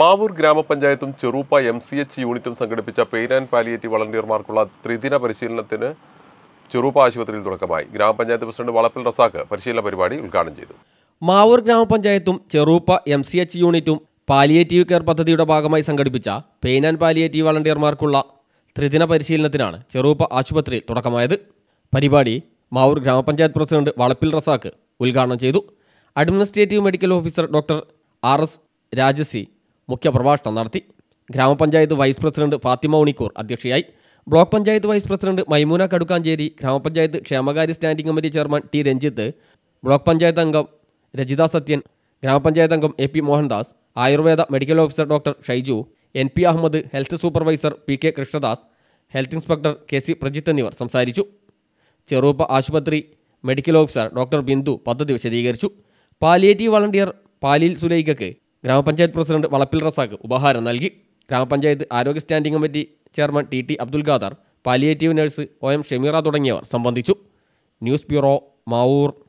മാവൂർ ഗ്രാമപഞ്ചായത്തും Cheruppa M C H യൂണിറ്റും സംഘടിപ്പിച്ച പെയിൻ ആൻഡ് പാലിയേറ്റീവ് വളണ്ടിയർമാർക്കുള്ള ത്രിദിന പരിശീലനത്തിന് ചെറുപ്പ ആശുപത്രിയിൽ തുടക്കമായി ഗ്രാമപഞ്ചായത്ത് പ്രസിഡന്റ് വളപ്പിൽ റസാക്ക് പരിശീലന പരിപാടി ഉദ്ഘാടനം ചെയ്തു മാവൂർ ഗ്രാമപഞ്ചായത്തും ചെറുപ്പ എം സി എച്ച് യൂണിറ്റും പാലിയേറ്റീവ് കെയർ പദ്ധതിയുടെ ഭാഗമായി സംഘടിപ്പിച്ച പെയിൻ ആൻഡ് പാലിയേറ്റീവ് വളണ്ടിയർമാർക്കുള്ള ത്രിദിന പരിശീലനത്തിനാണ് ചെറുപ്പ ആശുപത്രിയിൽ തുടക്കമായത് പരിപാടി മാവൂർ ഗ്രാമപഞ്ചായത്ത് പ്രസിഡന്റ് വളപ്പിൽ റസാക്ക് ഉദ്ഘാടനം ചെയ്തു administrative medical officer doctor R S Rajasi മുഖ്യപ്രഭാഷണം നടത്തി ഗ്രാമപഞ്ചായത്ത് വൈസ് പ്രസിഡന്റ് ഫാത്തിമ ഉണിക്കൂർ അധ്യക്ഷയായി block panchayat vice president Maimoona Kadukkancheri grama panchayat ക്ഷേമകാര്യ standing committee chairman T Ranjith block panchayat അംഗം രജിത സത്യൻ ഗ്രാമപഞ്ചായത്ത് അംഗം A P Mohandas Ayurveda medical officer doctor Shaiju N P Ahammed health supervisor P K Krishnadas health inspector K C Prajith എന്നിവർ സംസാരിച്ചു ചെറുപ്പ ആശുപത്രി മെഡിക്കൽ ഓഫീസർ ഡോക്ടർ ബിന്ദു പദ്ധതി വിശദീകരിച്ചു പാലിയേറ്റീവ് വളണ്ടിയർ പാലിൽ സുലൈഖയ്ക്ക് ഗ്രാമപഞ്ചായത്ത് പ്രസിഡന്റ് വളപ്പിൽ റസാഖ് ഉപഹാരം നൽകി ഗ്രാമപഞ്ചായത്ത് ആരോഗ്യ standing committee chairman T T Abdul Khader palliative nurse O M Shameera തുടങ്ങിയവർ സംബന്ധിച്ചു ന്യൂസ് ബ്യൂറോ മാവൂർ